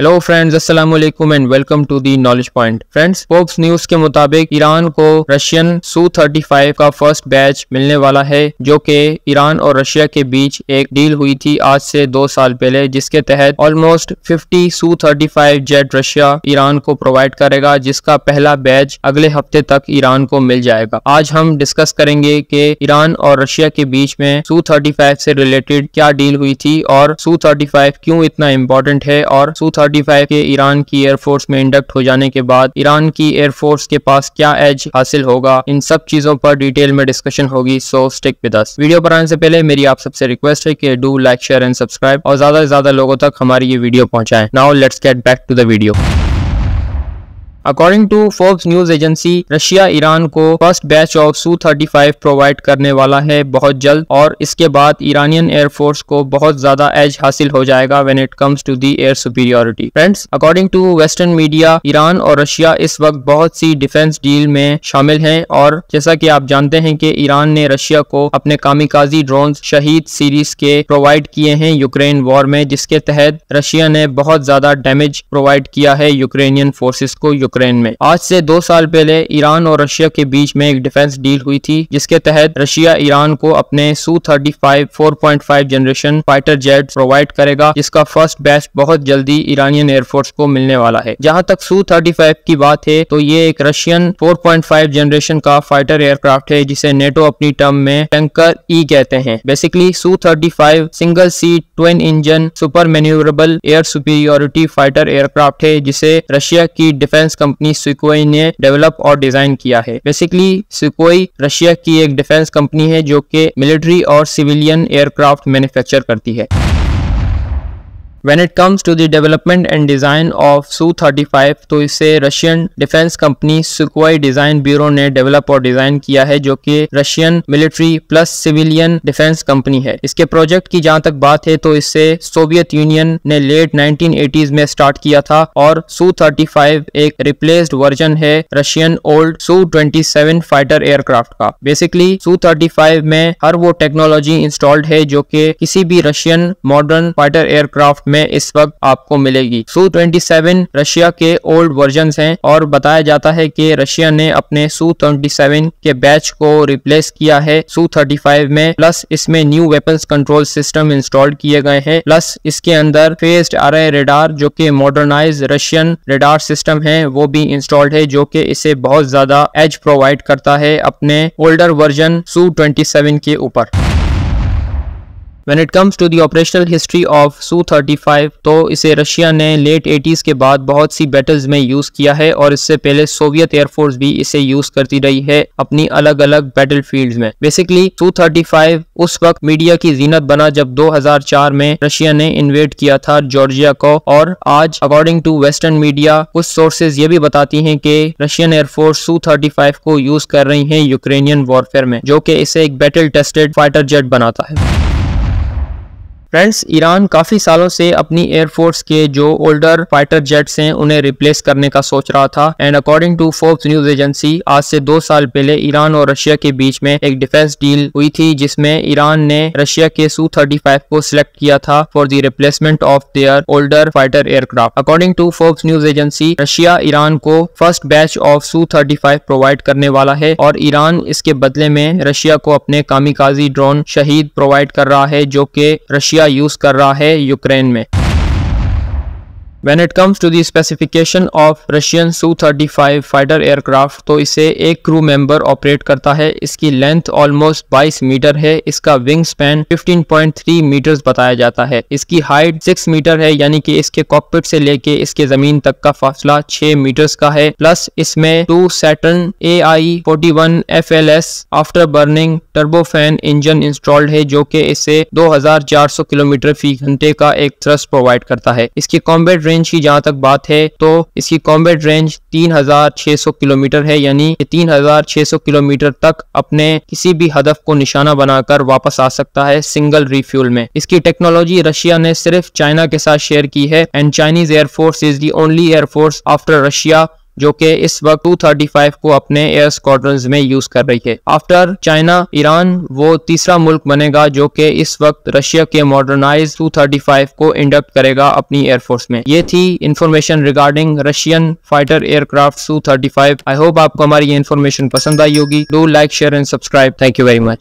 hello friends अस्सलाम वालेकुम and welcome to the knowledge point friends Fox news के मुताबिक ईरान को रशियन सू 35 का फर्स्ट बैच मिलने वाला है जो कि ईरान और रशिया के बीच एक डील हुई थी आज से दो साल पहले जिसके तहत almost 50 Su 35 jet Russia Iran को प्रोवाइड करेगा जिसका पहला बैच अगले हफ्ते तक ईरान को मिल जाएगा आज हम डिस्कस करेंगे की ईरान और रशिया के बीच में सू थर्टी से रिलेटेड क्या डील हुई थी और सू थर्टी क्यों इतना इम्पोर्टेंट है और सू के ईरान की एयरफोर्स में इंडक्ट हो जाने के बाद ईरान की एयरफोर्स के पास क्या एज हासिल होगा इन सब चीजों पर डिटेल में डिस्कशन होगी so stick with us video पर आने से पहले मेरी आप सबसे रिक्वेस्ट है कि do like share and subscribe और ज्यादा से ज्यादा लोगों तक हमारी ये वीडियो पहुंचाएं now let's get back to the video according to Forbes news agency Russia Iran को first batch of Su 35 provide करने वाला है बहुत जल्द और इसके बाद ईरानियन एयरफोर्स को बहुत ज्यादा एज हासिल हो जाएगा when it comes to the air superiority friends according to western media Iran और रशिया इस वक्त बहुत सी डिफेंस डील में शामिल है और जैसा की आप जानते हैं की ईरान ने रशिया को अपने कामिकाजी ड्रोन शहीद सीरीज के प्रोवाइड किए हैं यूक्रेन वॉर में जिसके तहत रशिया ने बहुत ज्यादा डैमेज प्रोवाइड किया है यूक्रेनियन फोर्सेस को यूक्रेन में आज से दो साल पहले ईरान और रशिया के बीच में एक डिफेंस डील हुई थी जिसके तहत रशिया ईरान को अपने Su thirty five four point five generation fighter jet provide करेगा जिसका फर्स्ट बैच बहुत जल्दी ईरानियन एयरफोर्स को मिलने वाला है जहाँ तक सू थर्टी फाइव की बात है तो ये एक Russian four point five generation का फाइटर एयरक्राफ्ट है जिसे नेटो अपनी टर्म में टैंकर ई e कहते हैं basically Su thirty five single seat twin engine super maneuverable air superiority fighter aircraft है जिसे रशिया की डिफेंस कंपनी सिकोई ने डेवलप और डिजाइन किया है बेसिकली सिकोई रशिया की एक डिफेंस कंपनी है जो कि मिलिट्री और सिविलियन एयरक्राफ्ट मैन्युफैक्चर करती है when it comes to the development and design of Su thirty five तो इसे Russian defence company Sukhoi design bureau ने डेवलप और डिजाइन किया है जो कि Russian military plus civilian defence company है इसके प्रोजेक्ट की जहाँ तक बात है तो इसे सोवियत यूनियन ने लेट नाइनटीन एटीज में स्टार्ट किया था और सू थर्टी फाइव एक रिप्लेस्ड वर्जन है Russian old Su twenty seven fighter aircraft का बेसिकली सू थर्टी फाइव में हर वो टेक्नोलॉजी इंस्टॉल्ड है जो कि किसी भी रशियन मॉडर्न फाइटर एयरक्राफ्ट में इस वक्त आपको मिलेगी सू 27 रशिया के ओल्ड वर्जन हैं और बताया जाता है कि रशिया ने अपने सू 27 के बैच को रिप्लेस किया है सू 35 में प्लस इसमें new weapon control system install किए गए हैं प्लस इसके अंदर फेस्ड आर रेडार जो की मॉडर्नाइज रशियन रेडार सिस्टम है वो भी इंस्टॉल्ड है जो की इसे बहुत ज्यादा एज प्रोवाइड करता है अपने ओल्डर वर्जन सू सेवन के ऊपर when it comes to the operational history of Su 35 तो इसे रशिया ने लेट एटीज के बाद बहुत सी बैटल्स में यूज़ किया है और इससे पहले सोवियत एयरफोर्स भी इसे यूज़ करती रही है अपनी अलग अलग बैटल फील्ड में बेसिकली सू 35 उस वक्त मीडिया की जीनत बना जब दो में रशिया ने इन्वेट किया था जॉर्जिया को और आज अकॉर्डिंग टू वेस्टर्न मीडिया कुछ सोर्सेज ये भी बताती हैं कि रशियन एयरफोर्स सू 35 को यूज कर रही हैं यूक्रेनियन वॉरफेयर में जो कि इसे एक बैटल टेस्टेड फाइटर जेट बनाता है फ्रेंड्स ईरान काफ़ी सालों से अपनी एयरफोर्स के जो ओल्डर फाइटर जेट्स हैं उन्हें रिप्लेस करने का सोच रहा था and according to Forbes news agency आज से दो साल पहले ईरान और रशिया के बीच में एक डिफेंस डील हुई थी जिसमें ईरान ने रशिया के सू थर्टी फाइव को सिलेक्ट किया था for the replacement of their older fighter aircraft according to Forbes news agency Russia Iran को first batch of Su thirty five provide करने वाला है और ईरान इसके बदले में रशिया को अपने कामिकाजी ड्रोन शहीद प्रोवाइड कर रहा है जो कि रशिया रसिया यूज कर रहा है यूक्रेन में When it comes to the specification of Russian Su-35 fighter aircraft तो इसे एक क्रू मेंबर ऑपरेट करता है इसकी लेंथ ऑलमोस्ट 22 मीटर है इसका विंग स्पैन 15.3 मीटर्स बताया जाता है इसकी हाइट 6 मीटर है यानी कि इसके कॉकपिट से लेके इसके जमीन तक का फासला 6 मीटर्स का है प्लस इसमें two Saturn A I forty one F L S after burning turbofan engine installed है जो कि इसे 2400 किलोमीटर फी घंटे का एक थ्रस्ट प्रोवाइड करता है इसकी कॉम्बेट रेंज की जहाँ तक बात है तो इसकी कॉम्बैट रेंज 3600 किलोमीटर है यानी 3600 किलोमीटर तक अपने किसी भी हदफ को निशाना बनाकर वापस आ सकता है सिंगल रिफ्यूल में इसकी टेक्नोलॉजी रशिया ने सिर्फ चाइना के साथ शेयर की है and Chinese air force is the only air force after Russia जो कि इस वक्त 235 को अपने एयर स्क्वाड्रन में यूज कर रही है आफ्टर चाइना ईरान वो तीसरा मुल्क बनेगा जो कि इस वक्त रशिया के मॉडर्नाइज 235 को इंडक्ट करेगा अपनी एयरफोर्स में ये थी information regarding Russian fighter aircraft टू थर्टी फाइव आई होप आपको हमारी ये इन्फॉर्मेशन पसंद आई होगी do like share and subscribe thank you very much